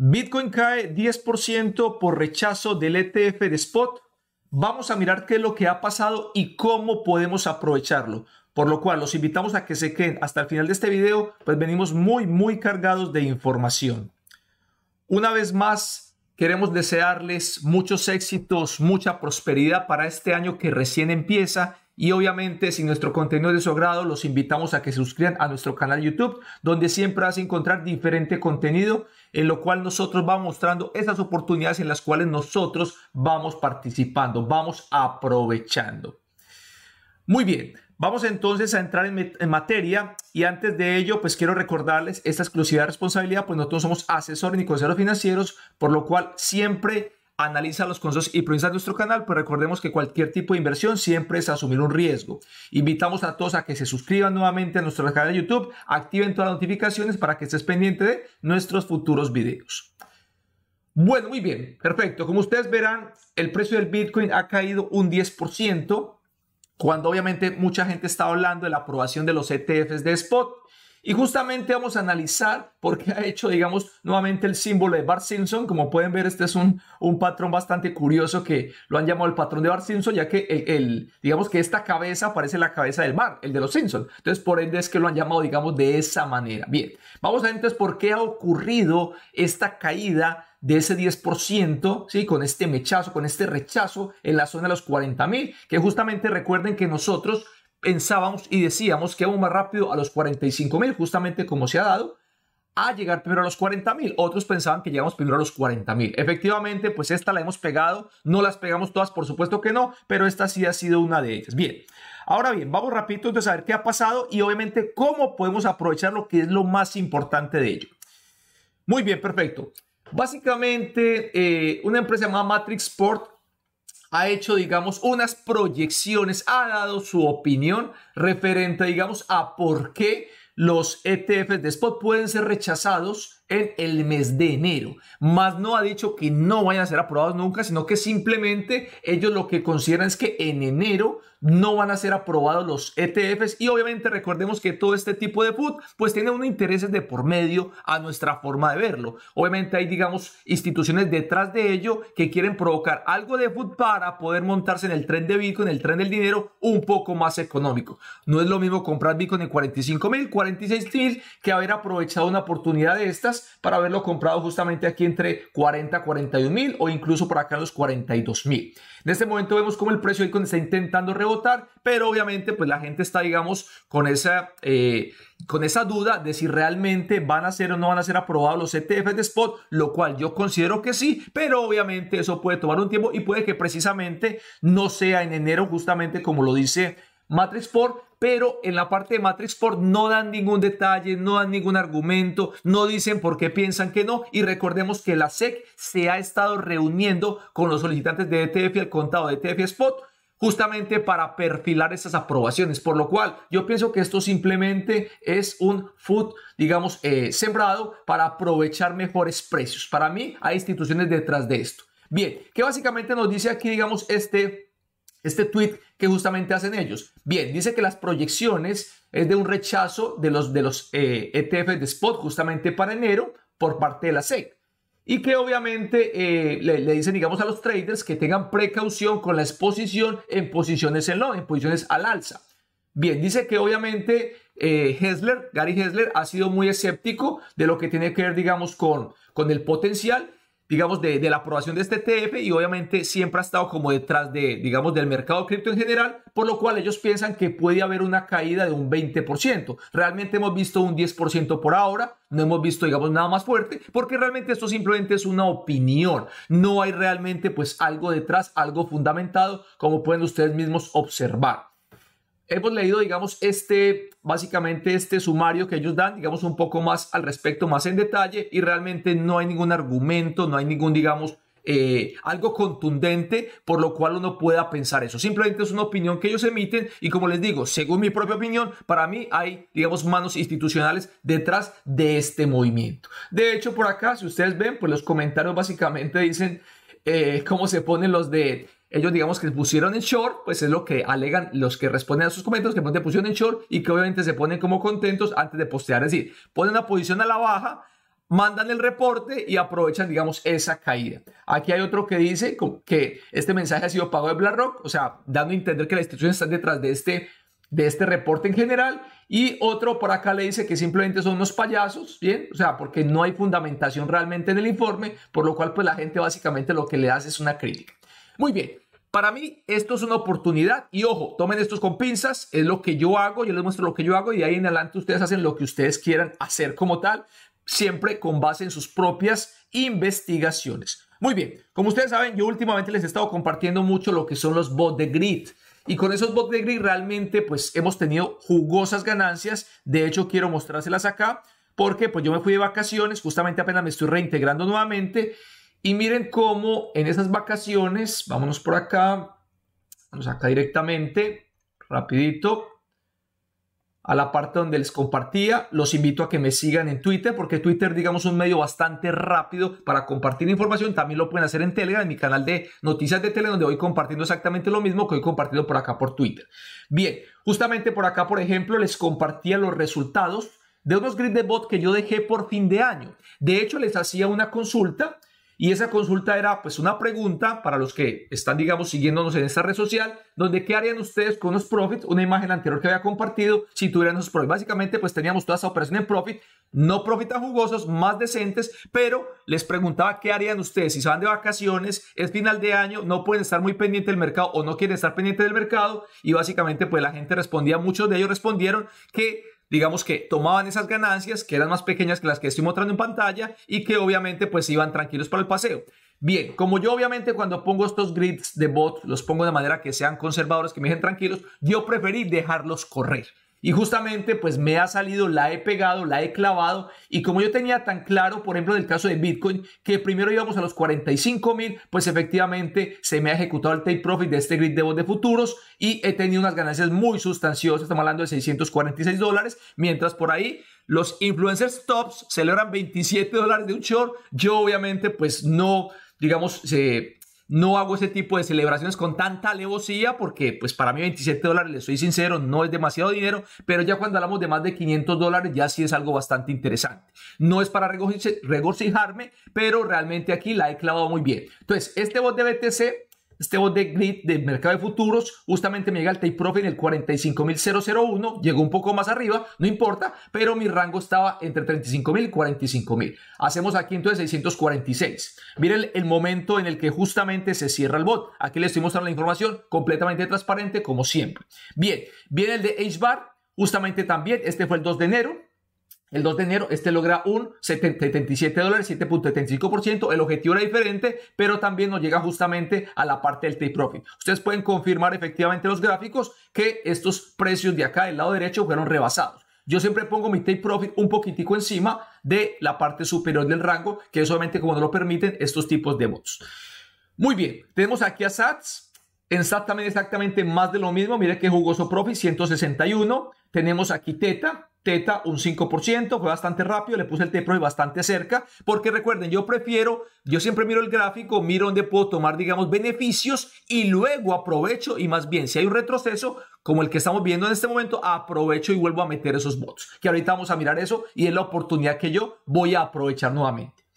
Bitcoin cae 10% por rechazo del ETF de spot. Vamos a mirar qué es lo que ha pasado y cómo podemos aprovecharlo. Por lo cual los invitamos a que se queden hasta el final de este video, pues venimos muy, muy cargados de información. Una vez más, queremos desearles muchos éxitos, mucha prosperidad para este año que recién empieza y obviamente, si nuestro contenido es de su agrado, los invitamos a que se suscriban a nuestro canal YouTube, donde siempre vas a encontrar diferente contenido en lo cual nosotros vamos mostrando esas oportunidades en las cuales nosotros vamos participando, vamos aprovechando. Muy bien, vamos entonces a entrar en, materia y antes de ello, pues quiero recordarles esta exclusiva responsabilidad, pues nosotros somos asesores ni consejeros financieros, por lo cual siempre analiza los consejos y de nuestro canal, pero pues recordemos que cualquier tipo de inversión siempre es asumir un riesgo. Invitamos a todos a que se suscriban nuevamente a nuestro canal de YouTube, activen todas las notificaciones para que estés pendiente de nuestros futuros videos. Bueno, muy bien, perfecto. Como ustedes verán, el precio del Bitcoin ha caído un 10%, cuando obviamente mucha gente está hablando de la aprobación de los ETFs de spot. Y justamente vamos a analizar por qué ha hecho, digamos, nuevamente el símbolo de Bart Simpson. Como pueden ver, este es un, un patrón bastante curioso que lo han llamado el patrón de Bart Simpson, ya que el, digamos que esta cabeza parece la cabeza del mar, el de los Simpson. Entonces, por ende es que lo han llamado, digamos, de esa manera. Bien, vamos a ver entonces por qué ha ocurrido esta caída de ese 10%, ¿sí? con este mechazo, con este rechazo en la zona de los 40,000, que justamente recuerden que nosotros pensábamos y decíamos que vamos más rápido a los 45 mil, justamente como se ha dado, a llegar primero a los 40 mil. Otros pensaban que llegamos primero a los 40 mil. Efectivamente, pues esta la hemos pegado, no las pegamos todas, por supuesto que no, pero esta sí ha sido una de ellas. Bien, ahora bien, vamos rápido entonces a ver qué ha pasado y obviamente cómo podemos aprovechar lo que es lo más importante de ello. Muy bien, perfecto. Básicamente, eh, una empresa llamada Matrix Sport ha hecho, digamos, unas proyecciones, ha dado su opinión referente, digamos, a por qué los ETFs de spot pueden ser rechazados en el mes de enero. Más no ha dicho que no vayan a ser aprobados nunca, sino que simplemente ellos lo que consideran es que en enero no van a ser aprobados los ETFs y obviamente recordemos que todo este tipo de put pues tiene unos intereses de por medio a nuestra forma de verlo. Obviamente hay digamos instituciones detrás de ello que quieren provocar algo de put para poder montarse en el tren de Bitcoin, en el tren del dinero un poco más económico. No es lo mismo comprar Bitcoin en 45 mil, 46 mil que haber aprovechado una oportunidad de estas para haberlo comprado justamente aquí entre 40 41 mil o incluso por acá los 42 mil. En este momento vemos cómo el precio está intentando rebotar, pero obviamente pues la gente está digamos con esa, eh, con esa duda de si realmente van a ser o no van a ser aprobados los ETFs de spot, lo cual yo considero que sí, pero obviamente eso puede tomar un tiempo y puede que precisamente no sea en enero justamente como lo dice Matrix pero en la parte de Matrix no dan ningún detalle, no dan ningún argumento, no dicen por qué piensan que no. Y recordemos que la SEC se ha estado reuniendo con los solicitantes de ETF y el contado de ETF Spot justamente para perfilar esas aprobaciones, por lo cual yo pienso que esto simplemente es un food, digamos, eh, sembrado para aprovechar mejores precios. Para mí hay instituciones detrás de esto. Bien, ¿qué básicamente nos dice aquí, digamos, este este tweet que justamente hacen ellos. Bien, dice que las proyecciones es de un rechazo de los, de los ETF eh, e de spot justamente para enero por parte de la SEC. Y que obviamente eh, le, dicen, digamos, a los traders que tengan precaución con la exposición en posiciones en lo en posiciones al alza. Bien, dice que obviamente eh, Gary Hessler, ha sido muy escéptico de lo que tiene que ver, digamos, con, con el potencial digamos, de, la aprobación de este ETF y obviamente siempre ha estado como detrás de, digamos, del mercado cripto en general, por lo cual ellos piensan que puede haber una caída de un 20%. Realmente hemos visto un 10% por ahora, no hemos visto, digamos, nada más fuerte, porque realmente esto simplemente es una opinión. No hay realmente, pues, algo detrás, algo fundamentado, como pueden ustedes mismos observar hemos leído, digamos, este, básicamente este sumario que ellos dan, digamos, un poco más al respecto, más en detalle, y realmente no hay ningún argumento, no hay ningún, digamos, eh, algo contundente por lo cual uno pueda pensar eso. Simplemente es una opinión que ellos emiten y como les digo, según mi propia opinión, para mí hay, digamos, manos institucionales detrás de este movimiento. De hecho, por acá, si ustedes ven, pues los comentarios básicamente dicen eh, cómo se ponen los de ellos digamos que pusieron en short, pues es lo que alegan los que responden a sus comentarios, que te pusieron en short y que obviamente se ponen como contentos antes de postear, es decir, ponen la posición a la baja, mandan el reporte y aprovechan, digamos, esa caída. Aquí hay otro que dice que este mensaje ha sido pago de BlackRock, o sea, dando a entender que la institución está detrás de este, de este reporte en general. Y otro por acá le dice que simplemente son unos payasos, ¿bien? O sea, porque no hay fundamentación realmente en el informe, por lo cual pues la gente básicamente lo que le hace es una crítica. Muy bien. Para mí, esto es una oportunidad y ojo, tomen estos con pinzas, es lo que yo hago, yo les muestro lo que yo hago y de ahí en adelante ustedes hacen lo que ustedes quieran hacer como tal, siempre con base en sus propias investigaciones. Muy bien, como ustedes saben, yo últimamente les he estado compartiendo mucho lo que son los bots de grid. Y con esos bots de grid realmente pues hemos tenido jugosas ganancias. De hecho, quiero mostrárselas acá porque pues yo me fui de vacaciones, justamente apenas me estoy reintegrando nuevamente y miren cómo en esas vacaciones, vámonos por acá, vamos acá directamente, rapidito, a la parte donde les compartía. Los invito a que me sigan en Twitter, porque Twitter, digamos, es un medio bastante rápido para compartir información. También lo pueden hacer en Telegram, en mi canal de noticias de Telegram, donde voy compartiendo exactamente lo mismo que voy compartido por acá por Twitter. Bien, justamente por acá, por ejemplo, les compartía los resultados de unos grid de bot que yo dejé por fin de año. De hecho, les hacía una consulta y esa consulta era pues una pregunta para los que están, digamos, siguiéndonos en esta red social, donde qué harían ustedes con los profits, una imagen anterior que había compartido, si tuvieran esos profits. Básicamente pues teníamos toda esa operación en profit, no profit jugosos, más decentes, pero les preguntaba qué harían ustedes si se van de vacaciones, es final de año, no pueden estar muy pendiente del mercado o no quieren estar pendiente del mercado. Y básicamente pues la gente respondía, muchos de ellos respondieron que digamos que tomaban esas ganancias que eran más pequeñas que las que estoy mostrando en pantalla y que obviamente pues iban tranquilos para el paseo. Bien, como yo obviamente cuando pongo estos grids de bot los pongo de manera que sean conservadores, que me dejen tranquilos, yo preferí dejarlos correr. Y justamente pues me ha salido, la he pegado, la he clavado. Y como yo tenía tan claro, por ejemplo, en el caso de Bitcoin, que primero íbamos a los 45 mil, pues efectivamente se me ha ejecutado el take profit de este grid de voz de futuros y he tenido unas ganancias muy sustanciosas, estamos hablando de 646 dólares, mientras por ahí los influencers tops celebran 27 dólares de un short. Yo obviamente pues no, digamos, se eh, no hago ese tipo de celebraciones con tanta alevosía porque pues para mí 27 dólares, les soy sincero, no es demasiado dinero, pero ya cuando hablamos de más de 500 dólares ya sí es algo bastante interesante. No es para regocijarme, pero realmente aquí la he clavado muy bien. Entonces, este bot de BTC este bot de grid de mercado de futuros, justamente me llega el take profit en el 45.001, llegó un poco más arriba, no importa, pero mi rango estaba entre 35.000 y 45.000. Hacemos aquí entonces 646. Miren el, el, momento en el que justamente se cierra el bot. Aquí les estoy mostrando la información completamente transparente como siempre. Bien, viene el de HBAR, justamente también, este fue el 2 de enero, el 2 de enero, este logra un 77 dólares, 7.75%. El objetivo era diferente, pero también nos llega justamente a la parte del take profit. Ustedes pueden confirmar efectivamente los gráficos que estos precios de acá del lado derecho fueron rebasados. Yo siempre pongo mi take profit un poquitico encima de la parte superior del rango, que es solamente como nos lo permiten estos tipos de bots. Muy bien, tenemos aquí a SATS. En exactamente más de lo mismo. Mire qué jugoso profit, 161. Tenemos aquí Teta, un 5%, fue bastante rápido, le puse el t y bastante cerca, porque recuerden, yo prefiero, yo siempre miro el gráfico, miro dónde puedo tomar, digamos, beneficios y luego aprovecho y más bien, si hay un retroceso como el que estamos viendo en este momento, aprovecho y vuelvo a meter esos votos, que ahorita vamos a mirar eso y es la oportunidad que yo voy a aprovechar nuevamente.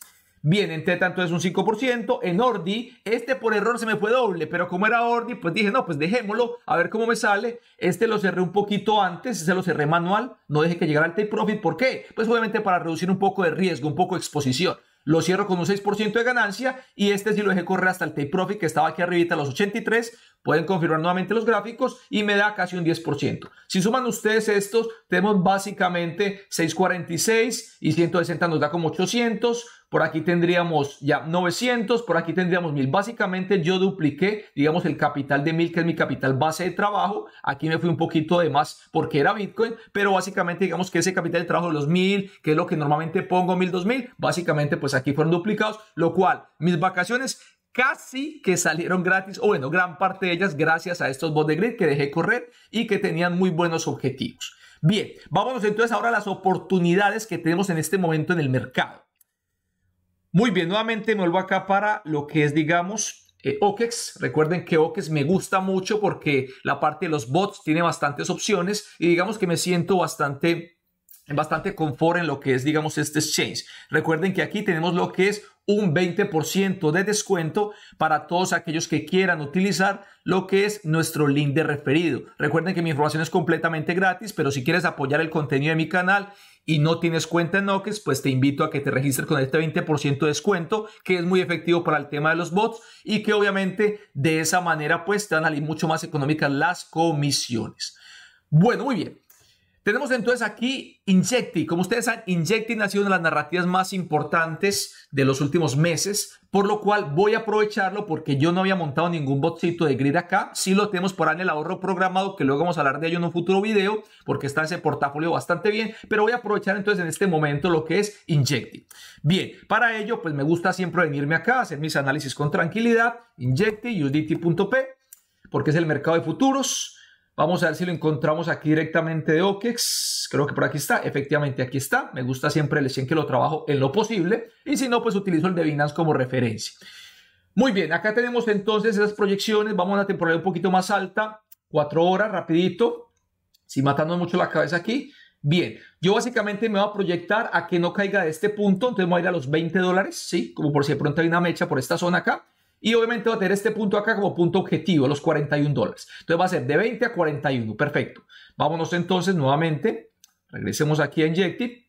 Bien, en Teta entonces un 5%, en Ordi, este por error se me fue doble, pero como era Ordi, pues dije, no, pues dejémoslo, a ver cómo me sale. Este lo cerré un poquito antes, se este lo cerré manual, no dejé que llegara al take profit, ¿por qué? Pues obviamente para reducir un poco de riesgo, un poco de exposición. Lo cierro con un 6% de ganancia y este sí lo dejé correr hasta el take profit que estaba aquí arribita a los 83. Pueden confirmar nuevamente los gráficos y me da casi un 10%. Si suman ustedes estos, tenemos básicamente 646 y 160 nos da como 800 por aquí tendríamos ya 900, por aquí tendríamos 1000. Básicamente yo dupliqué, digamos, el capital de 1000, que es mi capital base de trabajo. Aquí me fui un poquito de más porque era Bitcoin, pero básicamente digamos que ese capital de trabajo de los 1000, que es lo que normalmente pongo 1000, 2000, básicamente pues aquí fueron duplicados, lo cual mis vacaciones casi que salieron gratis, o bueno, gran parte de ellas gracias a estos bot de grid que dejé correr y que tenían muy buenos objetivos. Bien, vámonos entonces ahora a las oportunidades que tenemos en este momento en el mercado. Muy bien, nuevamente me vuelvo acá para lo que es, digamos, eh, OKEX. Recuerden que OKEX me gusta mucho porque la parte de los bots tiene bastantes opciones y digamos que me siento bastante bastante confort en lo que es, digamos, este exchange. Recuerden que aquí tenemos lo que es un 20% de descuento para todos aquellos que quieran utilizar lo que es nuestro link de referido. Recuerden que mi información es completamente gratis, pero si quieres apoyar el contenido de mi canal y no tienes cuenta en es pues te invito a que te registres con este 20% de descuento, que es muy efectivo para el tema de los bots y que obviamente de esa manera pues te van a salir mucho más económicas las comisiones. Bueno, muy bien. Tenemos entonces aquí Injecti. Como ustedes saben, Injecti ha sido una de las narrativas más importantes de los últimos meses, por lo cual voy a aprovecharlo porque yo no había montado ningún botcito de grid acá. Sí lo tenemos por ahí en el ahorro programado, que luego vamos a hablar de ello en un futuro video, porque está ese portafolio bastante bien, pero voy a aprovechar entonces en este momento lo que es Injecti. Bien, para ello, pues me gusta siempre venirme acá, hacer mis análisis con tranquilidad. Injecti, USDT.p, porque es el mercado de futuros Vamos a ver si lo encontramos aquí directamente de OKEX. Creo que por aquí está. Efectivamente, aquí está. Me gusta siempre el 100 que lo trabajo en lo posible. Y si no, pues utilizo el de Binance como referencia. Muy bien, acá tenemos entonces esas proyecciones. Vamos a una temporada un poquito más alta. Cuatro horas, rapidito. sin matarnos mucho la cabeza aquí. Bien, yo básicamente me voy a proyectar a que no caiga de este punto. Entonces voy a ir a los 20 dólares, ¿sí? Como por si de pronto hay una mecha por esta zona acá y obviamente va a tener este punto acá como punto objetivo, los 41 dólares. Entonces va a ser de 20 a 41, perfecto. Vámonos entonces nuevamente, regresemos aquí a Injective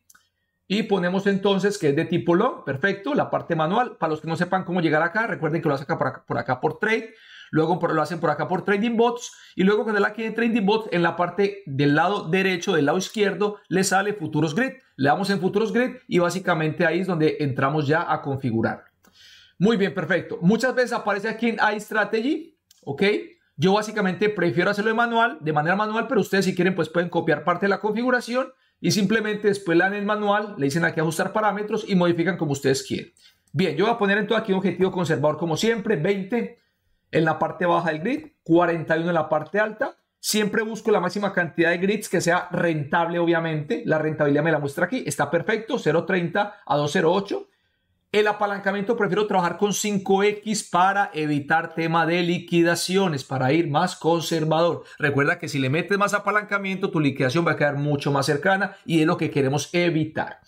y ponemos entonces que es de tipo long, perfecto, la parte manual. Para los que no sepan cómo llegar acá, recuerden que lo hacen por acá por, trade, luego lo hacen por acá por trading bots y luego cuando la quieren trading bots en la parte del lado derecho, del lado izquierdo, le sale futuros grid. Le damos en futuros grid y básicamente ahí es donde entramos ya a configurar. Muy bien, perfecto. Muchas veces aparece aquí en iStrategy, ¿ok? Yo básicamente prefiero hacerlo de manual, de manera manual, pero ustedes si quieren pues pueden copiar parte de la configuración y simplemente después la dan el manual, le dicen aquí ajustar parámetros y modifican como ustedes quieren. Bien, yo voy a poner entonces aquí un objetivo conservador como siempre, 20 en la parte baja del grid, 41 en la parte alta. Siempre busco la máxima cantidad de grids que sea rentable, obviamente. La rentabilidad me la muestra aquí, está perfecto, 0.30 a 2.08. El apalancamiento prefiero trabajar con 5X para evitar tema de liquidaciones, para ir más conservador. Recuerda que si le metes más apalancamiento, tu liquidación va a quedar mucho más cercana y es lo que queremos evitar.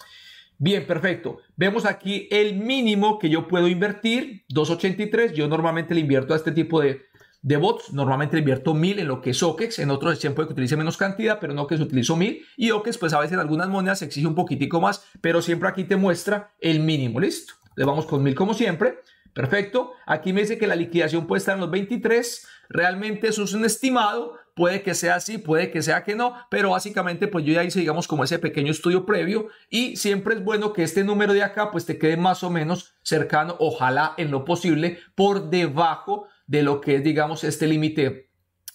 Bien, perfecto. Vemos aquí el mínimo que yo puedo invertir, 2.83. Yo normalmente le invierto a este tipo de de bots. Normalmente invierto 1000 en lo que es OKEX, en otros tiempo puede que utilice menos cantidad, pero no que se utilizo 1000. Y OKEX, pues a veces en algunas monedas se exige un poquitico más, pero siempre aquí te muestra el mínimo, listo. Le vamos con 1000 como siempre. Perfecto. Aquí me dice que la liquidación puede estar en los 23. Realmente eso es un estimado. Puede que sea así, puede que sea que no, pero básicamente pues yo ya hice digamos como ese pequeño estudio previo y siempre es bueno que este número de acá pues te quede más o menos cercano, ojalá en lo posible, por debajo de lo que es, digamos, este límite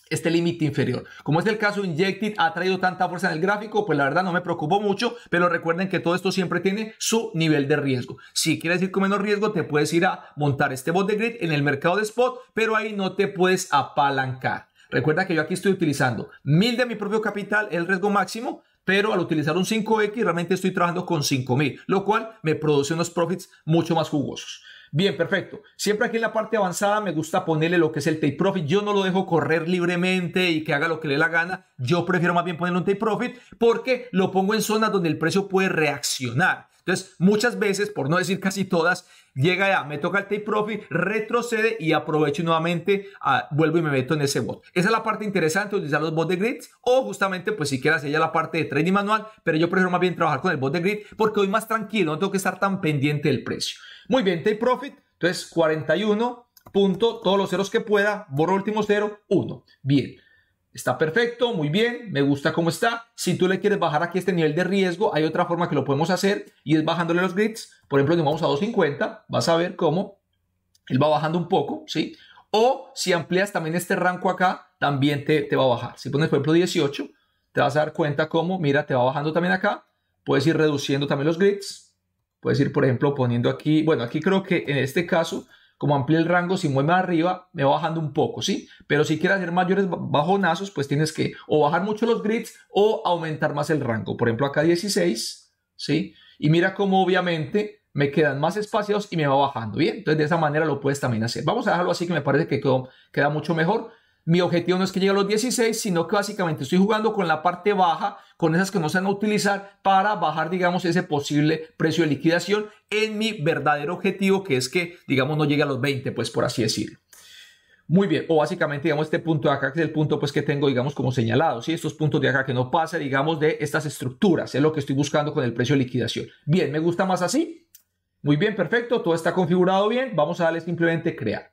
este límite inferior. Como es el caso, Injected ha traído tanta fuerza en el gráfico, pues la verdad no me preocupó mucho, pero recuerden que todo esto siempre tiene su nivel de riesgo. Si quieres ir con menos riesgo, te puedes ir a montar este bot de grid en el mercado de spot, pero ahí no te puedes apalancar. Recuerda que yo aquí estoy utilizando mil de mi propio capital, el riesgo máximo, pero al utilizar un 5X realmente estoy trabajando con 5000, lo cual me produce unos profits mucho más jugosos. Bien, perfecto. Siempre aquí en la parte avanzada me gusta ponerle lo que es el take profit. Yo no lo dejo correr libremente y que haga lo que le dé la gana. Yo prefiero más bien ponerle un take profit porque lo pongo en zonas donde el precio puede reaccionar. Entonces, muchas veces, por no decir casi todas, llega ya, me toca el take profit, retrocede y aprovecho nuevamente, ah, vuelvo y me meto en ese bot. Esa es la parte interesante, utilizar los bot de grids o justamente, pues si quieras, ella la parte de trading manual, pero yo prefiero más bien trabajar con el bot de grid porque hoy más tranquilo, no tengo que estar tan pendiente del precio. Muy bien, take profit, entonces 41 punto, todos los ceros que pueda, borro último cero, 1. Bien, está perfecto, muy bien, me gusta cómo está. Si tú le quieres bajar aquí este nivel de riesgo, hay otra forma que lo podemos hacer y es bajándole los grids. Por ejemplo, si vamos a 250, vas a ver cómo él va bajando un poco, ¿sí? O si amplias también este rango acá, también te, te va a bajar. Si pones, por ejemplo, 18, te vas a dar cuenta cómo, mira, te va bajando también acá. Puedes ir reduciendo también los grids. Puedes ir, por ejemplo, poniendo aquí, bueno, aquí creo que en este caso, como amplié el rango, si mueve arriba, me va bajando un poco, ¿sí? Pero si quieres hacer mayores bajonazos, pues tienes que o bajar mucho los grids o aumentar más el rango. Por ejemplo, acá 16, ¿sí? Y mira cómo obviamente me quedan más espacios y me va bajando, ¿bien? Entonces de esa manera lo puedes también hacer. Vamos a dejarlo así que me parece que queda mucho mejor. Mi objetivo no es que llegue a los 16, sino que básicamente estoy jugando con la parte baja, con esas que no se van a utilizar para bajar, digamos, ese posible precio de liquidación en mi verdadero objetivo, que es que, digamos, no llegue a los 20, pues por así decirlo. Muy bien, o básicamente, digamos, este punto de acá, que es el punto pues, que tengo, digamos, como señalado, ¿sí? estos puntos de acá que no pasa, digamos, de estas estructuras, es lo que estoy buscando con el precio de liquidación. Bien, me gusta más así. Muy bien, perfecto, todo está configurado bien, vamos a darle simplemente crear.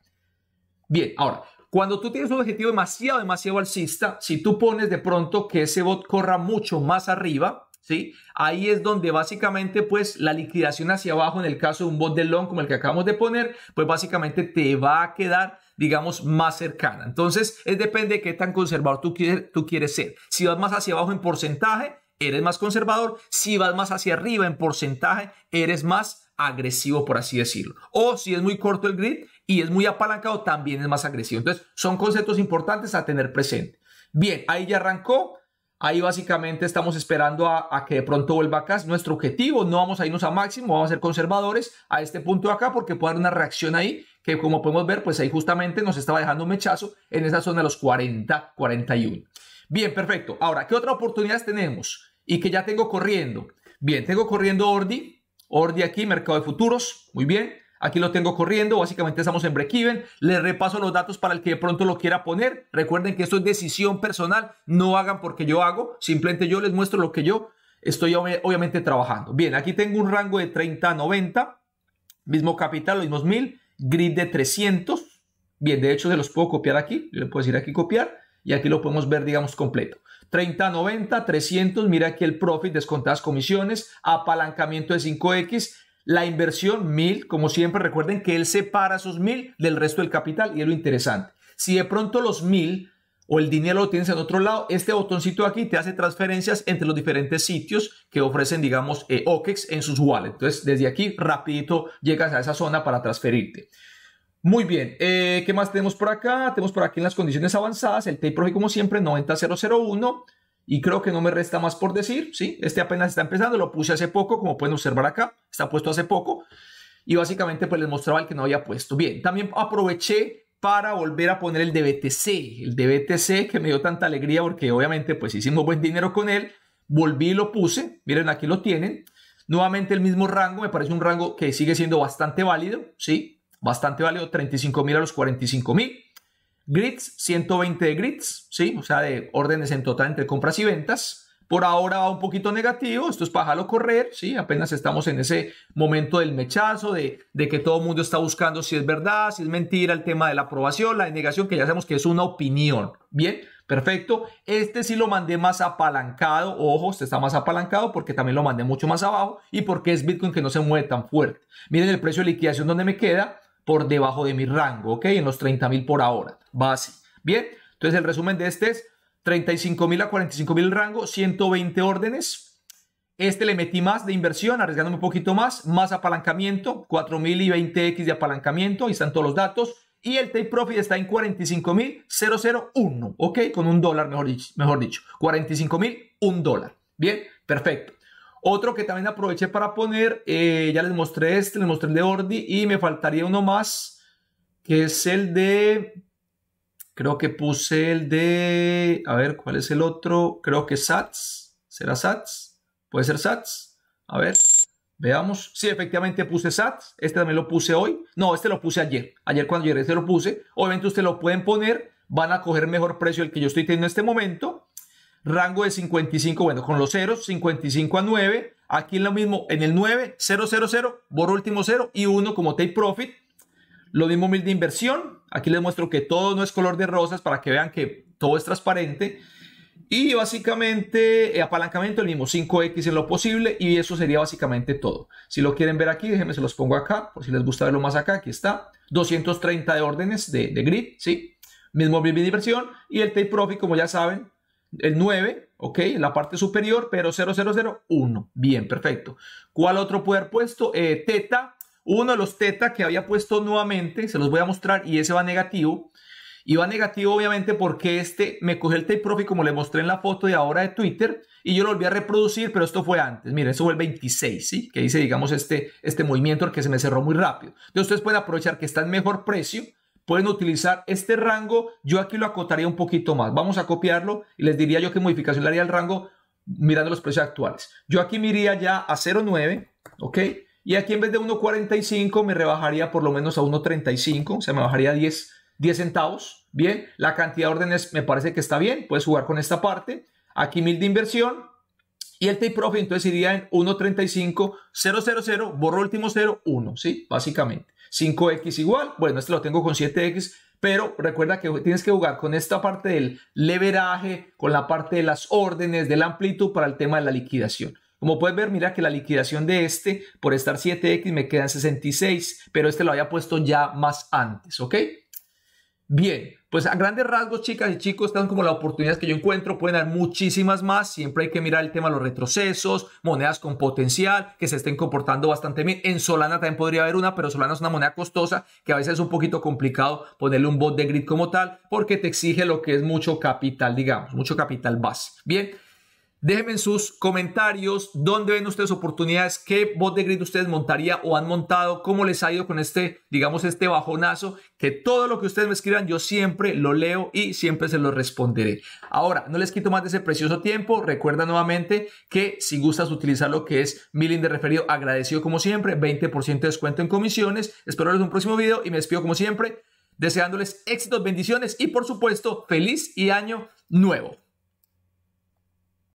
Bien, ahora, cuando tú tienes un objetivo demasiado, demasiado alcista, si tú pones de pronto que ese bot corra mucho más arriba, ¿sí? Ahí es donde básicamente pues la liquidación hacia abajo en el caso de un bot de long como el que acabamos de poner, pues básicamente te va a quedar digamos, más cercana. Entonces, es depende de qué tan conservador tú, quieres, tú quieres ser. Si vas más hacia abajo en porcentaje, eres más conservador. Si vas más hacia arriba en porcentaje, eres más agresivo, por así decirlo. O si es muy corto el grid, y es muy apalancado, también es más agresivo. Entonces, son conceptos importantes a tener presente. Bien, ahí ya arrancó. Ahí básicamente estamos esperando a, que de pronto vuelva acá. nuestro objetivo. No vamos a irnos a máximo, vamos a ser conservadores a este punto acá porque puede haber una reacción ahí que como podemos ver, pues ahí justamente nos estaba dejando un mechazo en esa zona de los 40, 41. Bien, perfecto. Ahora, ¿qué otras oportunidades tenemos? Y que ya tengo corriendo. Bien, tengo corriendo Ordi. Ordi aquí, mercado de futuros. Muy bien. Aquí lo tengo corriendo, básicamente estamos en break-even. Les repaso los datos para el que de pronto lo quiera poner. Recuerden que esto es decisión personal, no hagan porque yo hago, simplemente yo les muestro lo que yo estoy obviamente trabajando. Bien, aquí tengo un rango de 30 a 90, mismo capital, los mismos 1000, grid de 300. Bien, de hecho se los puedo copiar aquí, le puedo decir aquí copiar y aquí lo podemos ver, digamos, completo. 30, 90, 300, mira aquí el profit, descontadas comisiones, apalancamiento de 5X, la inversión, $1,000, como siempre, recuerden que él separa sus mil del resto del capital y es lo interesante. Si de pronto los mil o el dinero lo tienes en otro lado, este botoncito aquí te hace transferencias entre los diferentes sitios que ofrecen, digamos, eh, OKEX en sus wallets. Entonces, desde aquí, rapidito llegas a esa zona para transferirte. Muy bien, eh, ¿qué más tenemos por acá? Tenemos por aquí en las condiciones avanzadas el tape como siempre 90001. Y creo que no me resta más por decir, ¿sí? Este apenas está empezando, lo puse hace poco, como pueden observar acá, está puesto hace poco. Y básicamente pues les mostraba el que no había puesto. Bien, también aproveché para volver a poner el dbtc el dbtc que me dio tanta alegría porque obviamente pues hicimos buen dinero con él. Volví y lo puse, miren aquí lo tienen. Nuevamente el mismo rango, me parece un rango que sigue siendo bastante válido, ¿sí? Bastante válido, 35 mil a los 45 mil. Grits, 120 de grids, ¿sí? O sea, de órdenes en total entre compras y ventas. Por ahora va un poquito negativo, esto es pájalo correr, ¿sí? Apenas estamos en ese momento del mechazo, de, de que todo el mundo está buscando si es verdad, si es mentira, el tema de la aprobación, la denegación, que ya sabemos que es una opinión, ¿bien? Perfecto. Este sí lo mandé más apalancado. Ojo, este está más apalancado porque también lo mandé mucho más abajo y porque es Bitcoin que no se mueve tan fuerte. Miren el precio de liquidación donde me queda por debajo de mi rango, ¿ok? En los 30 mil por ahora, base. Bien, entonces el resumen de este es 35 mil a 45 mil rango, 120 órdenes. Este le metí más de inversión, arriesgándome un poquito más, más apalancamiento, 4 mil y 20x de apalancamiento, ahí están todos los datos. Y el take profit está en 45.001, ¿ok? Con un dólar, mejor dicho. Mejor dicho 45.000, un dólar. Bien, perfecto. Otro que también aproveché para poner, eh, ya les mostré este, les mostré el de Ordi y me faltaría uno más, que es el de, creo que puse el de, a ver, ¿cuál es el otro? Creo que Sats, ¿será Sats? ¿Puede ser Sats? A ver, veamos. Sí, efectivamente puse Sats, este también lo puse hoy. No, este lo puse ayer, ayer cuando llegué este lo puse. Obviamente ustedes lo pueden poner, van a coger mejor precio el que yo estoy teniendo en este momento rango de 55, bueno, con los ceros, 55 a 9. Aquí lo mismo, en el 9, 0, 0, 0, borro último 0 y 1 como take profit. Lo mismo mil de inversión. Aquí les muestro que todo no es color de rosas para que vean que todo es transparente. Y básicamente eh, apalancamiento, el mismo 5X en lo posible y eso sería básicamente todo. Si lo quieren ver aquí, déjenme se los pongo acá, por si les gusta verlo más acá, aquí está. 230 de órdenes de, de grid, ¿sí? Mismo mil de inversión y el take profit, como ya saben, el 9, ¿ok? La parte superior, pero 0001. Bien, perfecto. ¿Cuál otro puede haber puesto? Eh, teta, uno de los teta que había puesto nuevamente, se los voy a mostrar, y ese va negativo. Y va negativo, obviamente, porque este me cogió el tape profit, como le mostré en la foto de ahora de Twitter, y yo lo volví a reproducir, pero esto fue antes. Mira, eso fue el 26, ¿sí? Que hice, digamos, este, este movimiento que se me cerró muy rápido. Entonces, ustedes pueden aprovechar que está en mejor precio pueden utilizar este rango. Yo aquí lo acotaría un poquito más. Vamos a copiarlo y les diría yo qué modificación le haría al rango mirando los precios actuales. Yo aquí me iría ya a 0.9, ¿ok? Y aquí en vez de 1.45 me rebajaría por lo menos a 1.35, o sea, me bajaría 10, 10 centavos. Bien, la cantidad de órdenes me parece que está bien, puedes jugar con esta parte. Aquí mil de inversión, y el take profit entonces iría en 1.35, 000, borro último 0, 1, ¿sí? Básicamente. 5x igual, bueno, este lo tengo con 7x, pero recuerda que tienes que jugar con esta parte del leveraje, con la parte de las órdenes, de la amplitud para el tema de la liquidación. Como puedes ver, mira que la liquidación de este por estar 7x me quedan 66, pero este lo había puesto ya más antes, ¿ok? Bien, pues a grandes rasgos, chicas y chicos, están como las oportunidades que yo encuentro. Pueden haber muchísimas más. Siempre hay que mirar el tema de los retrocesos, monedas con potencial que se estén comportando bastante bien. En Solana también podría haber una, pero Solana es una moneda costosa que a veces es un poquito complicado ponerle un bot de grid como tal porque te exige lo que es mucho capital, digamos, mucho capital base. Bien. Déjenme en sus comentarios dónde ven ustedes oportunidades, qué bot de grid ustedes montaría o han montado, cómo les ha ido con este, digamos, este bajonazo, que todo lo que ustedes me escriban yo siempre lo leo y siempre se lo responderé. Ahora, no les quito más de ese precioso tiempo. Recuerda nuevamente que si gustas utilizar lo que es mi de referido, agradecido como siempre, 20% de descuento en comisiones. Espero verlos en un próximo video y me despido como siempre, deseándoles éxitos, bendiciones y por supuesto, feliz y año nuevo.